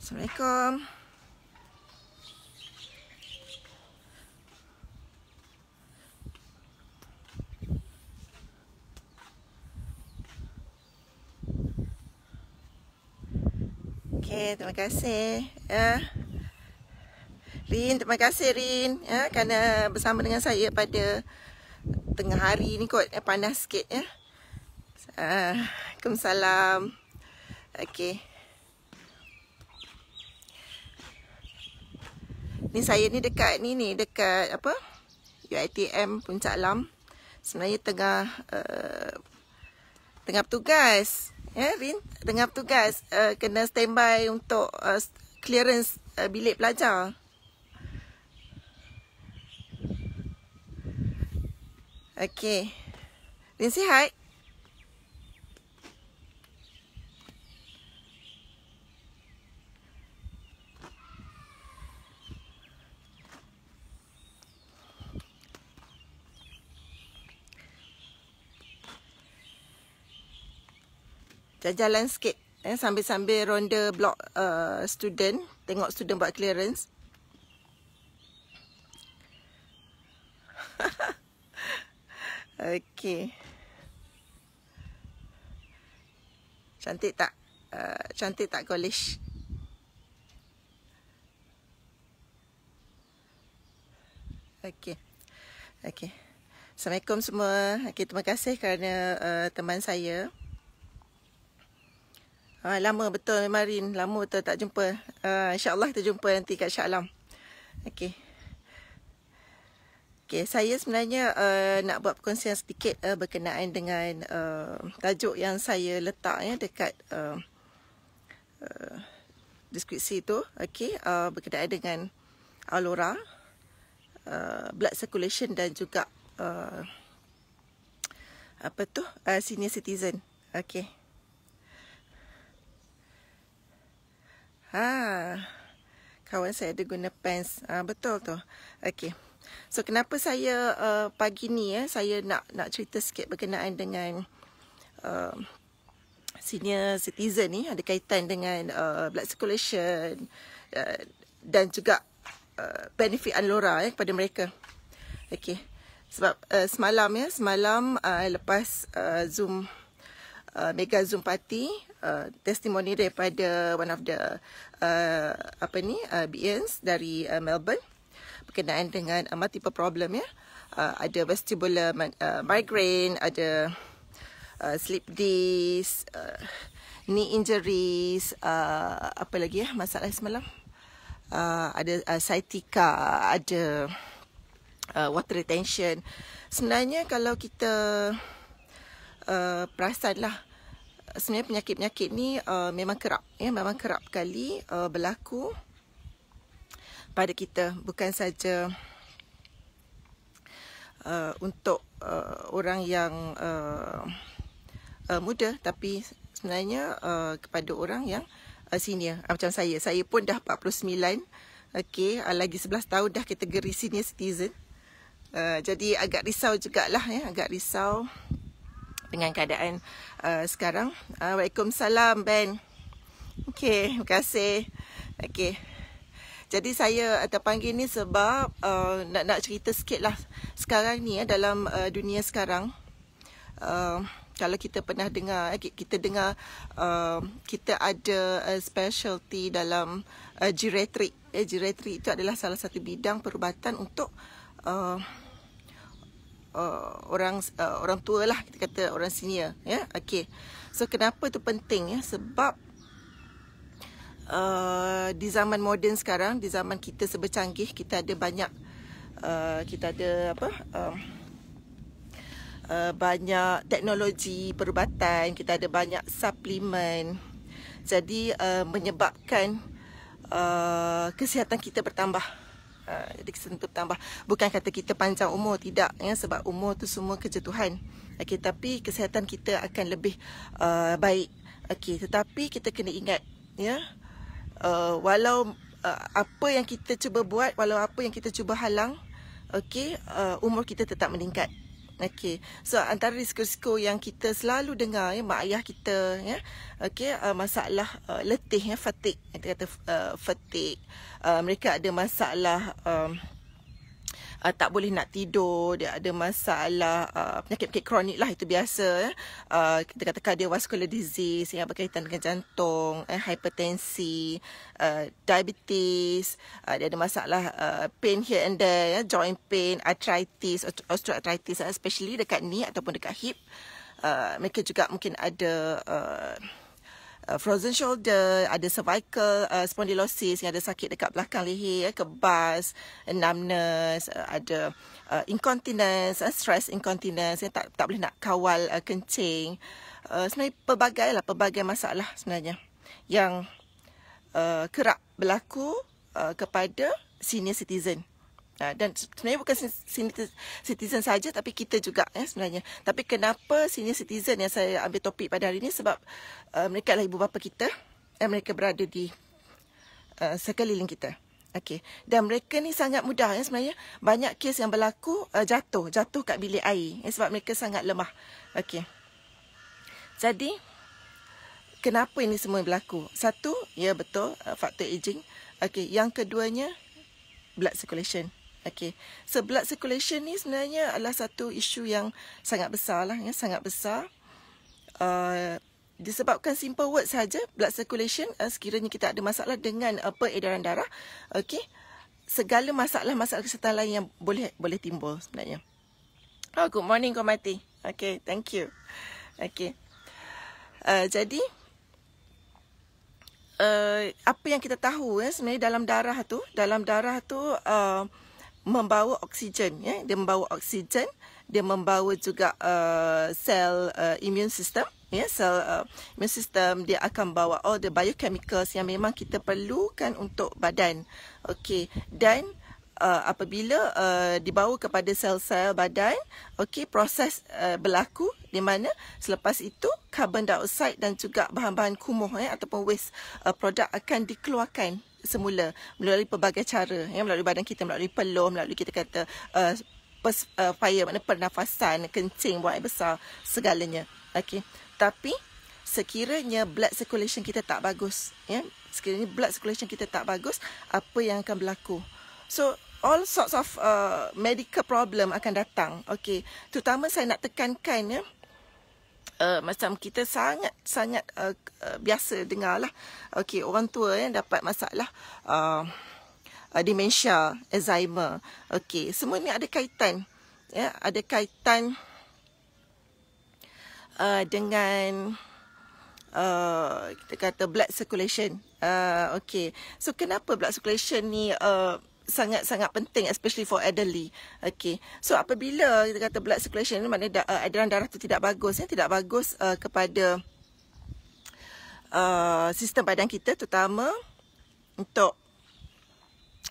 Assalamualaikum. Okay, terima kasih. Ya. Rin, terima kasih Rin ya, kerana bersama dengan saya pada tengah hari ni kot. Eh, panas sikit ya. Assalamualaikum. Ah, okay. Ni saya ni dekat ni ni dekat apa? UiTM Puncak Alam. Sebenarnya tengah uh, tengah bertugas. Ya, yeah, Rin tengah bertugas uh, kena standby untuk uh, clearance uh, bilik pelajar. Okey. Rin sihat? jalan-jalan sikit eh, sambil-sambil ronda blok uh, student tengok student buat clearance Okay, Cantik tak? Uh, cantik tak college? Okay, okay. Assalamualaikum semua. Okey, terima kasih kerana uh, teman saya Ha, lama betul Marin. Lama betul tak jumpa. Uh, InsyaAllah kita jumpa nanti kat Shah Okay. Okay, saya sebenarnya uh, nak buat perkongsian sedikit uh, berkenaan dengan uh, tajuk yang saya letak ya, dekat uh, uh, deskripsi tu. Okay, uh, berkenaan dengan Alora, uh, Blood Circulation dan juga uh, apa tu uh, Senior Citizen. Okay. Ha. Kawan saya ada guna pants. Ha, betul tu. Okey. So kenapa saya uh, pagi ni eh saya nak nak cerita sikit berkenaan dengan uh, senior citizen ni ada kaitan dengan uh, blood circulation uh, dan juga uh, benefit Anlora eh kepada mereka. Okey. Sebab uh, semalam ya, semalam uh, lepas uh, Zoom Uh, mega zoom party uh, testimoni daripada one of the uh, apa ni uh, beings dari uh, Melbourne berkenaan dengan uh, multiple problem ya uh, ada vestibular uh, migraine ada uh, sleep dis, uh, knee injuries uh, apa lagi ya masalah semalam uh, ada uh, sciatica ada uh, water retention sebenarnya kalau kita Uh, perasan lah sebenarnya penyakit-penyakit ni uh, memang kerap ya memang kerap kali uh, berlaku pada kita bukan saja uh, untuk uh, orang yang uh, uh, muda tapi sebenarnya uh, kepada orang yang uh, senior uh, macam saya saya pun dah 49 okey uh, lagi 11 tahun dah kategori senior citizen uh, jadi agak risau jugalah ya agak risau dengan keadaan uh, sekarang. Uh, Waalaikumsalam Ben. Okey, terima kasih. Okey. Jadi saya uh, terpanggil ni sebab uh, nak nak cerita sikit lah sekarang ni ya dalam uh, dunia sekarang. Uh, kalau kita pernah dengar eh, kita dengar uh, kita ada uh, specialty dalam uh, geriatric. Uh, eh, geriatric itu adalah salah satu bidang perubatan untuk uh, uh, orang uh, orang tua lah kita kata orang senior ya yeah? okey so kenapa tu penting ya yeah? sebab uh, di zaman moden sekarang di zaman kita sebercanggih kita ada banyak uh, kita ada apa uh, Uh, banyak teknologi perubatan kita ada banyak suplemen jadi uh, menyebabkan uh, kesihatan kita bertambah jadi sentuh tambah Bukan kata kita panjang umur Tidak ya, Sebab umur tu semua kerja Tuhan okay, Tapi kesihatan kita akan lebih uh, baik okay, Tetapi kita kena ingat ya, uh, Walau uh, apa yang kita cuba buat Walau apa yang kita cuba halang okay, uh, Umur kita tetap meningkat Okey. So antara risiko-risiko yang kita selalu dengar ya mak ayah kita ya. Okey, uh, masalah uh, letih ya, fatigue. Kita kata uh, fatigue. Uh, mereka ada masalah um, uh, tak boleh nak tidur, dia ada masalah uh, penyakit-penyakit kronik lah itu biasa. Eh. Uh, kita kata cardiovascular disease yang berkaitan dengan jantung, eh, hypertensi, uh, diabetes, uh, dia ada masalah uh, pain here and there, eh, joint pain, arthritis, osteoarthritis eh, especially dekat knee ataupun dekat hip. Uh, mereka juga mungkin ada uh, uh, frozen shoulder, ada cervical uh, spondylosis, yang ada sakit dekat belakang leher, eh, kebas, numbness, uh, ada uh, incontinence, uh, stress incontinence, yang eh, tak tak boleh nak kawal uh, kencing. Uh, sebenarnya pelbagai lah, pelbagai masalah sebenarnya yang uh, kerap berlaku uh, kepada senior citizen. Ha, dan sebenarnya bukan senior citizen saja tapi kita juga ya sebenarnya tapi kenapa senior citizen yang saya ambil topik pada hari ini sebab uh, mereka adalah ibu bapa kita dan eh, mereka berada di uh, sekeliling kita okey dan mereka ni sangat mudah ya sebenarnya banyak kes yang berlaku uh, jatuh jatuh kat bilik air ya, sebab mereka sangat lemah okey jadi kenapa ini semua berlaku satu ya betul uh, faktor aging okey yang keduanya blood circulation Okay. So blood circulation ni sebenarnya adalah satu isu yang sangat besar lah. Ya, sangat besar. Uh, disebabkan simple word saja blood circulation uh, sekiranya kita ada masalah dengan uh, peredaran darah. okey, Segala masalah-masalah kesihatan lain yang boleh boleh timbul sebenarnya. Oh, good morning, Komati. Okay, thank you. Okay. Uh, jadi, uh, apa yang kita tahu ya, sebenarnya dalam darah tu, dalam darah tu, uh, membawa oksigen ya dia membawa oksigen dia membawa juga uh, sel uh, immune system ya sel uh, immune system dia akan bawa all the biochemicals yang memang kita perlukan untuk badan okey dan uh, apabila uh, dibawa kepada sel-sel badan okey proses uh, berlaku di mana selepas itu karbon dioksida dan juga bahan-bahan kumuh ya ataupun waste uh, produk akan dikeluarkan semula melalui pelbagai cara ya melalui badan kita melalui peluh melalui kita kata uh, uh fire makna pernafasan kencing buang air besar segalanya okey tapi sekiranya blood circulation kita tak bagus ya sekiranya blood circulation kita tak bagus apa yang akan berlaku so all sorts of uh, medical problem akan datang okey terutama saya nak tekankan ya uh, macam kita sangat sangat uh, uh, biasa dengarlah okey orang tua yang dapat masalah uh, uh, dementia alzheimer okay semua ni ada kaitan ya yeah? ada kaitan uh, dengan uh, kita kata blood circulation uh, okey so kenapa blood circulation ni uh, sangat-sangat penting especially for elderly. Okey. So apabila kita kata blood circulation ni maknanya da, uh, aliran darah tu tidak bagus ya, tidak bagus uh, kepada uh, sistem badan kita terutama untuk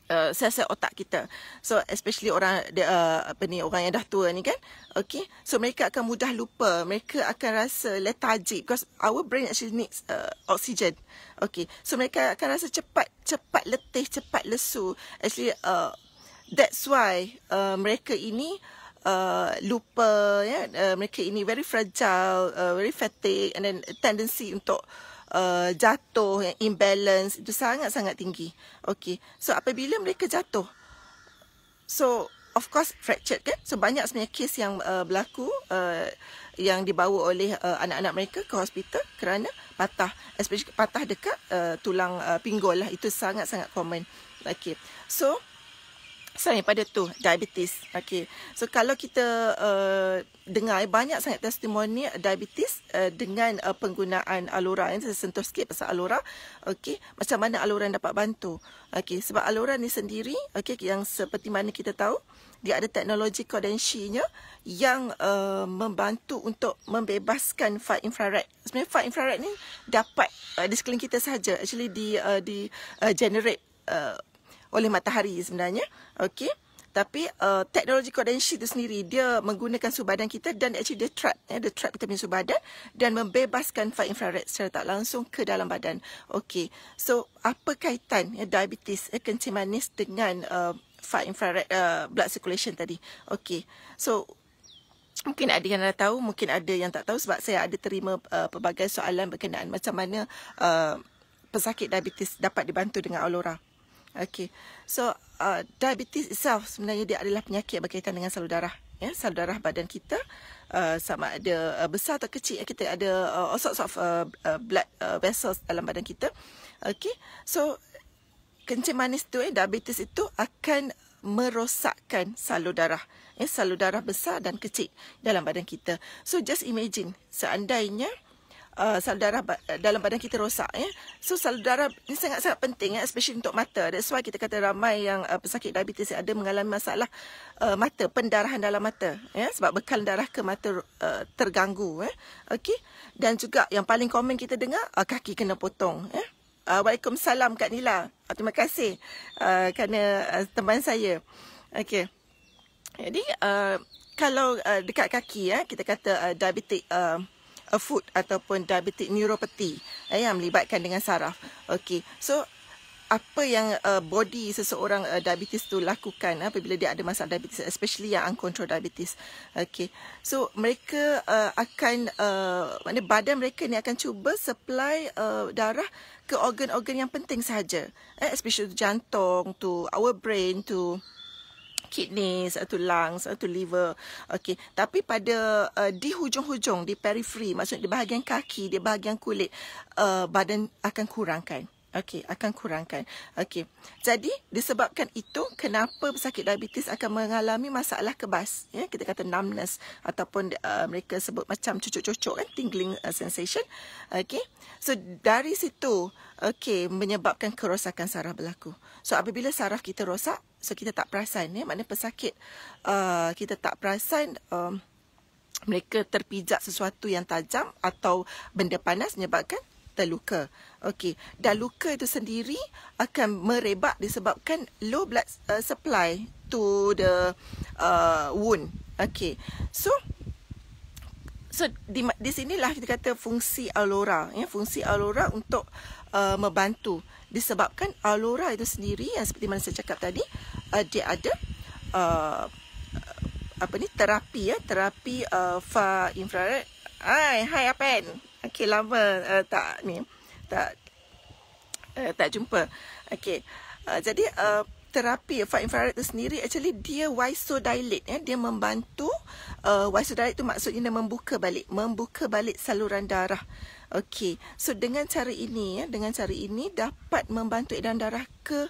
Uh, sel-sel uh, otak kita. So especially orang uh, apa ni orang yang dah tua ni kan. Okay. So mereka akan mudah lupa. Mereka akan rasa lethargic because our brain actually needs uh, oxygen. Okay. So mereka akan rasa cepat cepat letih, cepat lesu. Actually uh, that's why uh, mereka ini uh, lupa ya yeah? uh, mereka ini very fragile, uh, very fatigue and then tendency untuk uh, uh, jatuh yang imbalance itu sangat-sangat tinggi. Okay, So apabila mereka jatuh so of course fractured kan? So banyak sebenarnya kes yang uh, berlaku uh, yang dibawa oleh uh, anak-anak mereka ke hospital kerana patah especially patah dekat uh, tulang uh, pinggul lah itu sangat-sangat common. Okey. So Selain pada tu, diabetes. Okay. So kalau kita uh, dengar eh, banyak sangat testimoni diabetes uh, dengan uh, penggunaan alora. Yang eh, saya sentuh sikit pasal alora. Okay. Macam mana alora dapat bantu. Okay. Sebab alora ni sendiri, okay, yang seperti mana kita tahu, dia ada teknologi kodensinya yang uh, membantu untuk membebaskan far infrared. Sebenarnya far infrared ni dapat uh, di sekeliling kita sahaja. Actually di, uh, di uh, generate uh, oleh matahari sebenarnya. Okey. Tapi uh, teknologi condensed sheet tu sendiri dia menggunakan suhu badan kita dan actually dia trap ya dia trap kita punya suhu badan dan membebaskan far infrared secara tak langsung ke dalam badan. Okey. So apa kaitan ya diabetes ya, kencing manis dengan uh, far infrared uh, blood circulation tadi? Okey. So Mungkin ada yang dah tahu, mungkin ada yang tak tahu sebab saya ada terima uh, pelbagai soalan berkenaan macam mana uh, pesakit diabetes dapat dibantu dengan Aurora. Okay. So, uh, diabetes itself sebenarnya dia adalah penyakit berkaitan dengan salur darah. Ya, salur darah badan kita uh, sama ada uh, besar atau kecil. Kita ada uh, all sorts of uh, uh, blood uh, vessels dalam badan kita. Okay. So, kencing manis tu, eh, diabetes itu akan merosakkan salur darah. ya, salur darah besar dan kecil dalam badan kita. So, just imagine seandainya uh, sel darah ba- uh, dalam badan kita rosak ya. So sel darah ni sangat-sangat penting ya especially untuk mata. That's why kita kata ramai yang uh, pesakit diabetes yang ada mengalami masalah uh, mata, pendarahan dalam mata ya sebab bekal darah ke mata uh, terganggu ya. Okey. Dan juga yang paling common kita dengar uh, kaki kena potong ya. Uh, Waalaikumsalam Kak Nila. Uh, terima kasih uh, kerana uh, teman saya. Okay, Jadi uh, kalau uh, dekat kaki ya kita kata uh, diabetic uh, a foot ataupun diabetic neuropathy eh, yang melibatkan dengan saraf. Okey. So apa yang uh, body seseorang uh, diabetes tu lakukan uh, apabila dia ada masalah diabetes especially yang uncontrolled diabetes. Okey. So mereka uh, akan uh, mana badan mereka ni akan cuba supply uh, darah ke organ-organ yang penting saja. Eh, especially jantung to our brain to kidney, satu lung, satu liver. okay. tapi pada uh, di hujung-hujung, di periphery, maksudnya di bahagian kaki, di bahagian kulit, uh, badan akan kurangkan. Okey, akan kurangkan. Okey. Jadi, disebabkan itu kenapa pesakit diabetes akan mengalami masalah kebas, ya, kita kata numbness ataupun uh, mereka sebut macam cucuk-cucuk kan, tingling uh, sensation. Okey. So, dari situ okey, menyebabkan kerosakan saraf berlaku. So, apabila saraf kita rosak, so kita tak perasan ya, maknanya pesakit uh, kita tak perasan um, mereka terpijak sesuatu yang tajam atau benda panas menyebabkan terluka. Okey, dan luka itu sendiri akan merebak disebabkan low blood uh, supply to the uh, wound. Okey. So so di di sinilah kita kata fungsi alora ya, fungsi alora untuk uh, membantu disebabkan alora itu sendiri yang seperti mana saya cakap tadi uh, dia ada uh, apa ni terapi ya, terapi uh, far infrared. Hai, hai Apen. Okay lama uh, tak ni. Tak uh, tak jumpa. Okay Uh, eh, jadi uh, terapi far infrared tu sendiri actually dia vasodilate Eh. Dia membantu uh, vasodilate tu maksudnya dia membuka balik, membuka balik saluran darah. Okay, So dengan cara ini eh, dengan cara ini dapat membantu edaran darah ke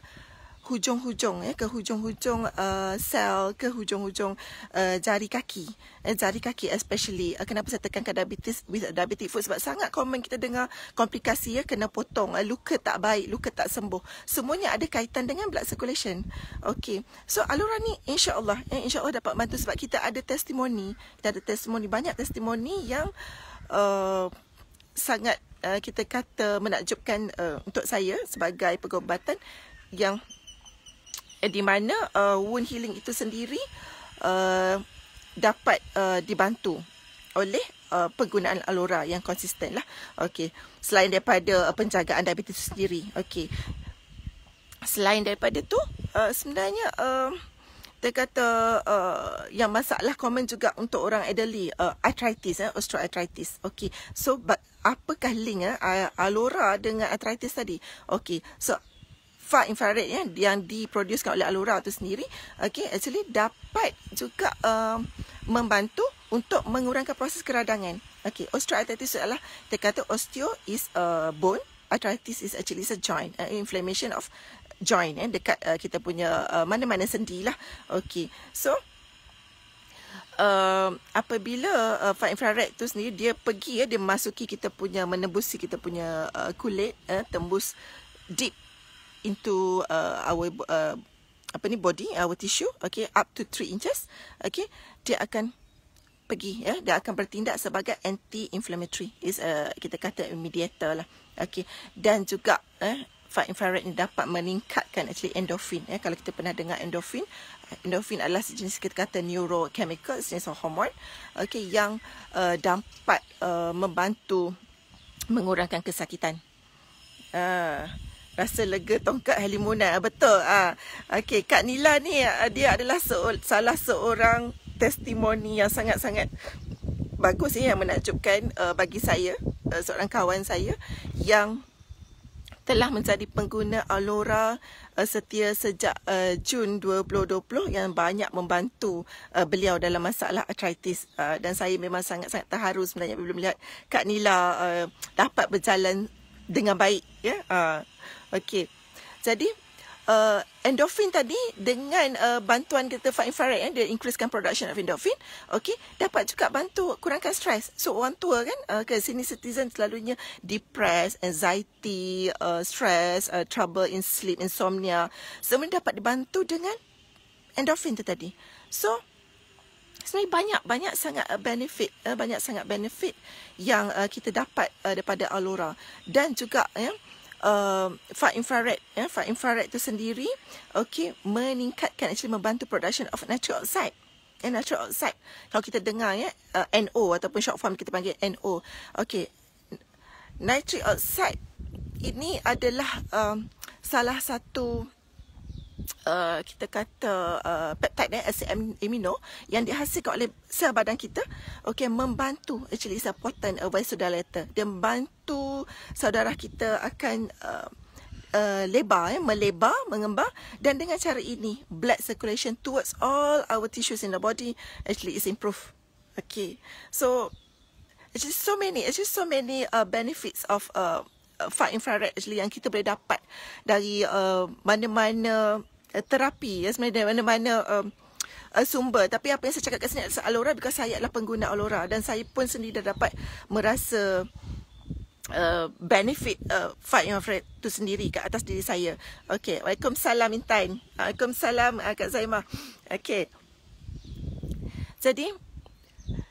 hujung-hujung eh ke hujung-hujung uh, sel ke hujung-hujung uh, jari kaki eh, jari kaki especially uh, kenapa saya tekankan diabetes with uh, diabetic foot sebab sangat common kita dengar komplikasi ya kena potong uh, luka tak baik luka tak sembuh semuanya ada kaitan dengan blood circulation okey so alura ni insyaallah eh, insyaallah dapat bantu sebab kita ada testimoni kita ada testimoni banyak testimoni yang uh, sangat uh, kita kata menakjubkan uh, untuk saya sebagai pengobatan yang Eh, di mana uh, wound healing itu sendiri uh, dapat uh, dibantu oleh uh, penggunaan alora yang konsisten lah. Okey. Selain daripada uh, penjagaan diabetes itu sendiri. Okey. Selain daripada tu, uh, sebenarnya uh, dia kata uh, yang masalah common juga untuk orang elderly, uh, arthritis, eh, osteoarthritis. Okey. So, but apakah link eh, alora dengan arthritis tadi? Okey. So, far infrared ya, yang diproduksi oleh Alura itu sendiri okay, actually dapat juga um, membantu untuk mengurangkan proses keradangan. Okay, osteoarthritis adalah terkata osteo is a bone, arthritis is actually is a joint, uh, inflammation of joint eh, dekat uh, kita punya uh, mana-mana sendi lah. Okay, so Uh, apabila uh, far infrared tu sendiri dia pergi ya dia masuki kita punya menembusi kita punya uh, kulit uh, tembus deep into uh, our uh, apa ni body our tissue okay up to 3 inches okay dia akan pergi ya dia akan bertindak sebagai anti inflammatory is uh, kita kata mediator lah okay dan juga eh far infrared ni dapat meningkatkan actually endorphin ya kalau kita pernah dengar endorphin uh, endorphin adalah sejenis kita kata neurochemical jenis hormon okay yang uh, dapat uh, membantu mengurangkan kesakitan uh, rasa lega tongkat halimunan betul ah ha. okey kak nila ni ah, dia adalah seol, salah seorang testimoni yang sangat-sangat bagus ya, yang menakjubkan uh, bagi saya uh, seorang kawan saya yang telah menjadi pengguna Alora uh, setia sejak uh, Jun 2020 yang banyak membantu uh, beliau dalam masalah arthritis uh, ah, dan saya memang sangat-sangat terharu sebenarnya bila melihat Kak Nila uh, dapat berjalan dengan baik ya uh, Okey. Jadi uh, endorfin tadi dengan uh, bantuan kita fine infrared eh, dia increasekan production of endorphin. Okey, dapat juga bantu kurangkan stres. So orang tua kan uh, ke sini citizen selalunya depressed, anxiety, uh, stress, uh, trouble in sleep, insomnia. Semua dapat dibantu dengan endorfin tu tadi. So sebenarnya banyak banyak sangat uh, benefit uh, banyak sangat benefit yang uh, kita dapat daripada Alora dan juga ya uh, uh, um, far infrared ya yeah, far infrared itu sendiri okey meningkatkan actually membantu production of natural oxide yeah, natural oxide kalau kita dengar ya yeah, uh, NO ataupun short form kita panggil NO okey nitric oxide ini adalah um, salah satu Uh, kita kata uh, peptide eh, asid amino yang dihasilkan oleh sel badan kita okey membantu actually is important uh, vasodilator dia membantu saudara kita akan uh, uh, lebar eh, melebar mengembang dan dengan cara ini blood circulation towards all our tissues in the body actually is improve okey so it's so many it's so many uh, benefits of uh, Uh, far infrared actually yang kita boleh dapat dari uh, mana-mana uh, terapi ya sebenarnya mana-mana uh, uh, sumber tapi apa yang saya cakap kat sini adalah Alora because saya adalah pengguna Alora dan saya pun sendiri dah dapat merasa Uh, benefit uh, fight your friend tu sendiri kat atas diri saya. Okay, Waalaikumsalam Intan. Waalaikumsalam uh, Kak Zaimah. Okay. Jadi,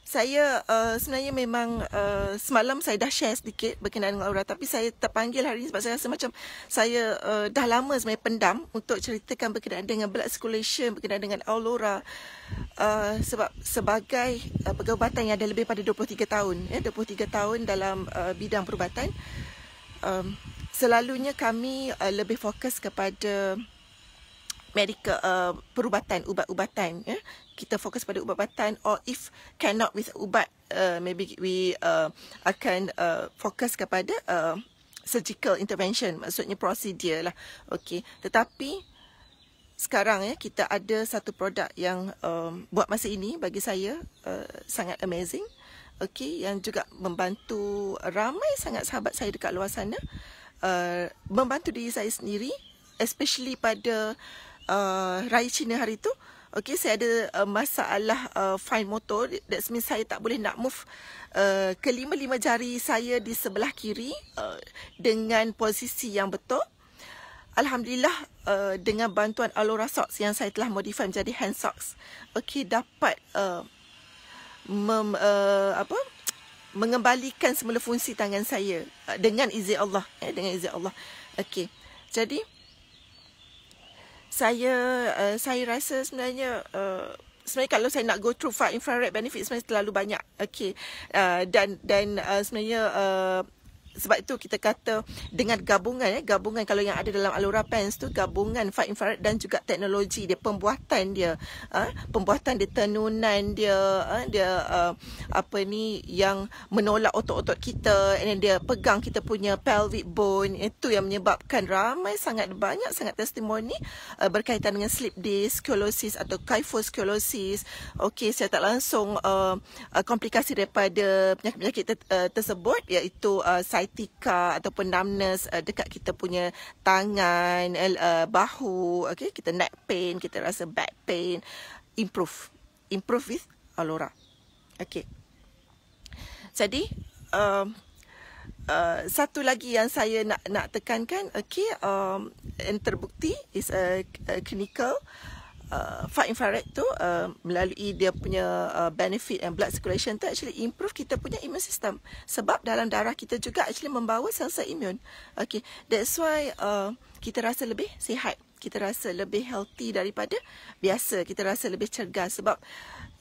saya uh, sebenarnya memang uh, semalam saya dah share sedikit berkenaan dengan Aura tapi saya terpanggil hari ini sebab saya rasa macam saya uh, dah lama sebenarnya pendam untuk ceritakan berkenaan dengan blood circulation berkenaan dengan Aurora uh, sebab sebagai uh, pegawai yang ada lebih pada 23 tahun ya 23 tahun dalam uh, bidang perubatan um, selalunya kami uh, lebih fokus kepada medical uh, perubatan ubat-ubatan ya yeah? kita fokus pada ubat-ubatan or if cannot with ubat uh, maybe we uh, akan uh, fokus kepada uh, surgical intervention maksudnya prosedur lah okey tetapi sekarang ya kita ada satu produk yang um, buat masa ini bagi saya uh, sangat amazing okey yang juga membantu ramai sangat sahabat saya dekat luar sana uh, membantu diri saya sendiri especially pada uh, uh, raya Cina hari tu Okay, saya ada uh, masalah uh, fine motor. That means saya tak boleh nak move uh, kelima-lima jari saya di sebelah kiri uh, dengan posisi yang betul. Alhamdulillah uh, dengan bantuan Alora Socks yang saya telah modify menjadi hand socks. Okay, dapat uh, mem, uh, apa? mengembalikan semula fungsi tangan saya uh, dengan izin Allah. Eh, dengan izin Allah. Okay, jadi saya uh, saya rasa sebenarnya uh, sebenarnya kalau saya nak go through far infrared benefits sebenarnya terlalu banyak okey uh, eh, dan dan uh, sebenarnya uh, sebab itu kita kata dengan gabungan eh gabungan kalau yang ada dalam Alora Pens tu gabungan far infrared dan juga teknologi dia pembuatan dia ha? pembuatan dia tenunan dia ha? dia uh, apa ni yang menolak otot-otot kita and dia pegang kita punya pelvic bone itu yang menyebabkan ramai sangat banyak sangat testimoni uh, berkaitan dengan sleep disc scoliosis atau kyphoscoliosis okey saya tak langsung uh, komplikasi daripada penyakit-penyakit ter- tersebut iaitu uh, sciatica ataupun numbness uh, dekat kita punya tangan, uh, bahu, okay? kita neck pain, kita rasa back pain, improve. Improve with Alora. Okay. Jadi, um, uh, satu lagi yang saya nak, nak tekankan, okay, um, and terbukti is a, a clinical uh, uh, far infrared tu uh, melalui dia punya uh, benefit and blood circulation tu actually improve kita punya immune system sebab dalam darah kita juga actually membawa sel-sel imun okay that's why uh, kita rasa lebih sihat kita rasa lebih healthy daripada biasa kita rasa lebih cergas sebab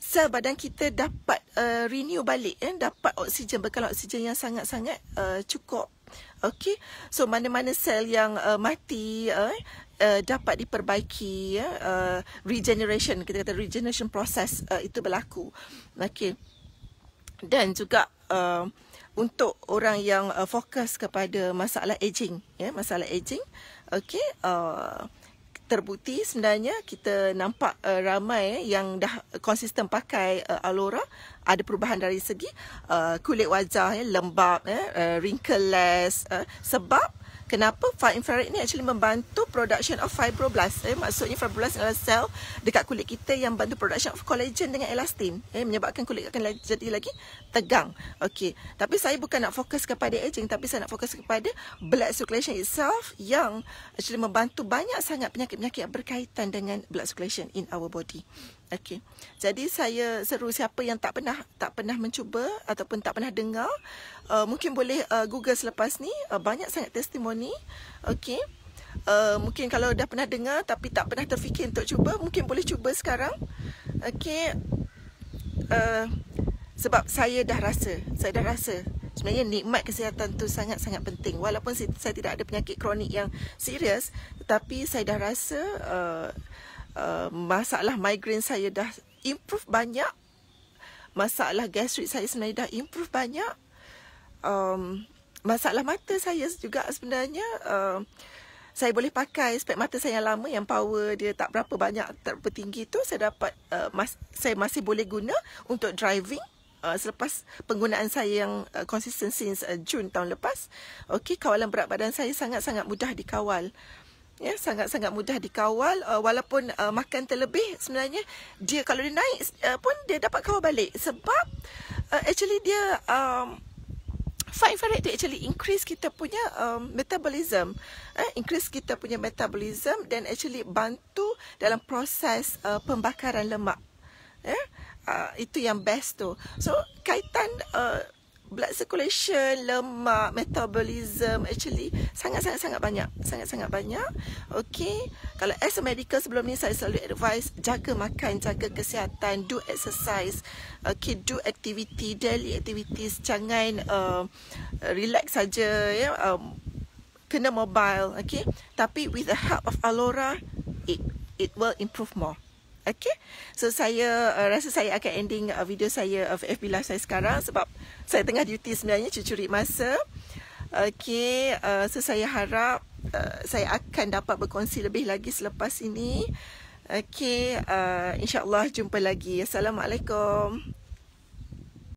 sel badan kita dapat uh, renew balik eh dapat oksigen bekal oksigen yang sangat-sangat uh, cukup okay so mana-mana sel yang uh, mati uh, uh, dapat diperbaiki ya uh, regeneration kita kata regeneration proses uh, itu berlaku okey dan juga uh, untuk orang yang uh, fokus kepada masalah aging ya masalah aging okey uh, terbukti sebenarnya kita nampak uh, ramai ya, yang dah konsisten pakai uh, Alora ada perubahan dari segi uh, kulit wajah ya lembab ya uh, wrinkle less uh, sebab kenapa far infrared ni actually membantu production of fibroblast. Eh, maksudnya fibroblast adalah sel dekat kulit kita yang bantu production of collagen dengan elastin. Eh, menyebabkan kulit akan jadi lagi tegang. Okey. Tapi saya bukan nak fokus kepada aging. Tapi saya nak fokus kepada blood circulation itself yang actually membantu banyak sangat penyakit-penyakit yang berkaitan dengan blood circulation in our body. Okey. Jadi saya seru siapa yang tak pernah tak pernah mencuba ataupun tak pernah dengar, uh, mungkin boleh uh, Google selepas ni uh, banyak sangat testimoni. Okey. Uh, mungkin kalau dah pernah dengar tapi tak pernah terfikir untuk cuba, mungkin boleh cuba sekarang. Okey. Uh, sebab saya dah rasa, saya dah rasa sebenarnya nikmat kesihatan tu sangat-sangat penting. Walaupun saya, tidak ada penyakit kronik yang serius, tetapi saya dah rasa uh, Uh, masalah migraine saya dah improve banyak. Masalah gastrik saya sebenarnya dah improve banyak. Um, masalah mata saya juga sebenarnya um, saya boleh pakai spek mata saya yang lama yang power dia tak berapa banyak tak berapa tinggi tu saya dapat uh, mas- saya masih boleh guna untuk driving uh, selepas penggunaan saya yang uh, consistent since uh, Jun tahun lepas okey kawalan berat badan saya sangat-sangat mudah dikawal uh, ya sangat-sangat mudah dikawal uh, walaupun uh, makan terlebih sebenarnya dia kalau dia naik uh, pun dia dapat kawal balik sebab uh, actually dia um, fat infrared tu actually increase kita punya um, metabolism eh increase kita punya metabolism dan actually bantu dalam proses uh, pembakaran lemak ya yeah? uh, itu yang best tu so kaitan uh, blood circulation, lemak, metabolism actually sangat-sangat-sangat banyak. Sangat-sangat banyak. Okay. Kalau as a medical sebelum ni saya selalu advise jaga makan, jaga kesihatan, do exercise. Okay, do activity, daily activities. Jangan uh, relax saja. Ya? Yeah? Um, kena mobile. Okay. Tapi with the help of Alora, it it will improve more. Okay. So saya uh, rasa saya akan ending uh, video saya of FB Live saya sekarang sebab saya tengah duty sebenarnya cucuri masa. Okay. Uh, so saya harap uh, saya akan dapat berkongsi lebih lagi selepas ini. Okay. Uh, InsyaAllah jumpa lagi. Assalamualaikum.